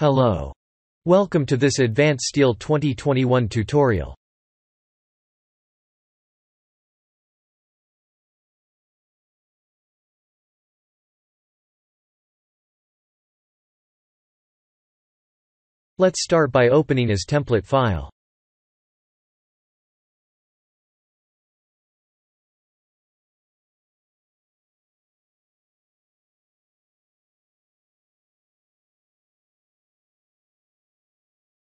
Hello. Welcome to this Advanced Steel 2021 tutorial. Let's start by opening as template file.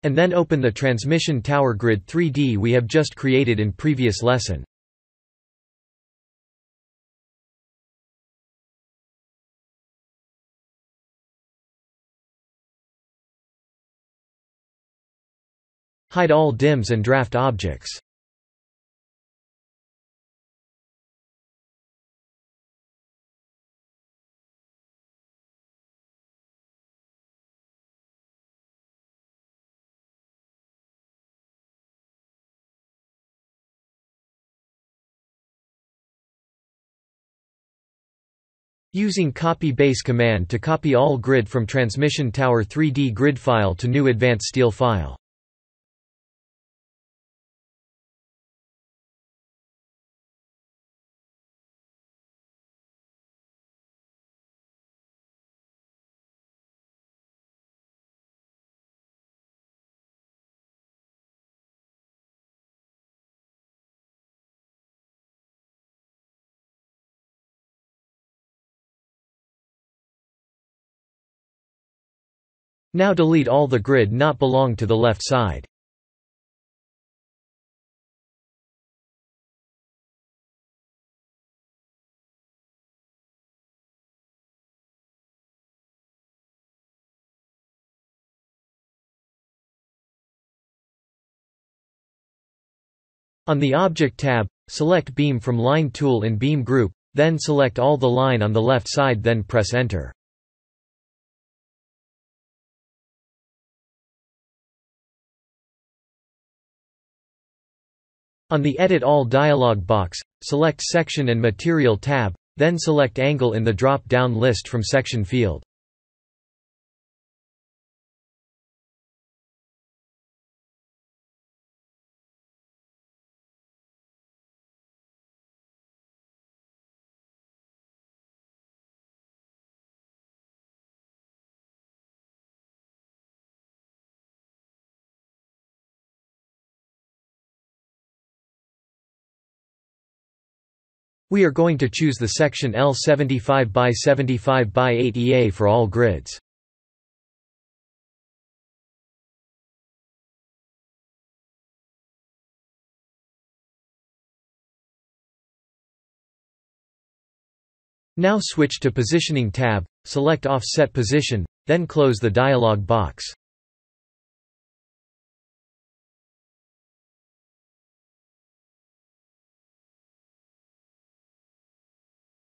and then open the transmission tower grid 3D we have just created in previous lesson. Hide all DIMMs and draft objects using copy base command to copy all grid from transmission tower 3D grid file to new advanced steel file. Now delete all the grid not belong to the left side. On the Object tab, select Beam from Line tool in Beam Group, then select all the line on the left side then press Enter. On the Edit All dialog box, select Section and Material tab, then select Angle in the drop-down list from Section field. We are going to choose the section L75 by 75 by 8 EA for all grids. Now switch to Positioning tab, select Offset Position, then close the dialog box.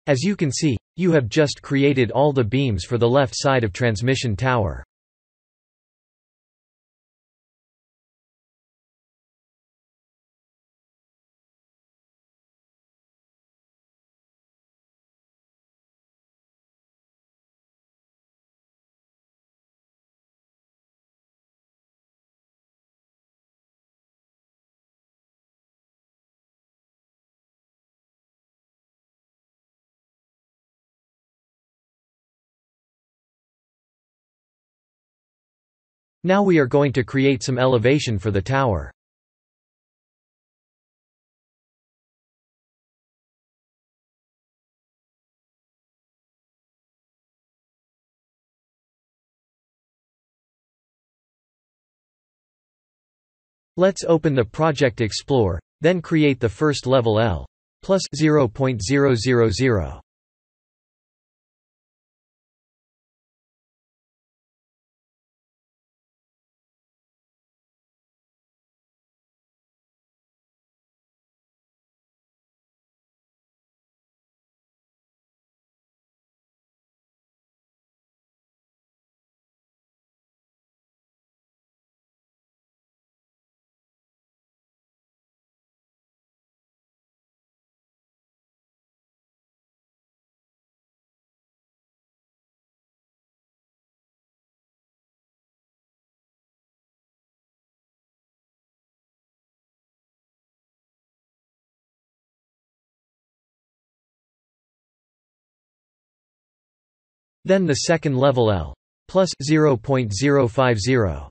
As you can see, you have just created all the beams for the left side of transmission tower. Now we are going to create some elevation for the tower. Let's open the Project Explorer, then create the first level L plus 0.000. Then the second level L plus 0.050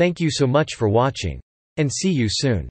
Thank you so much for watching. And see you soon.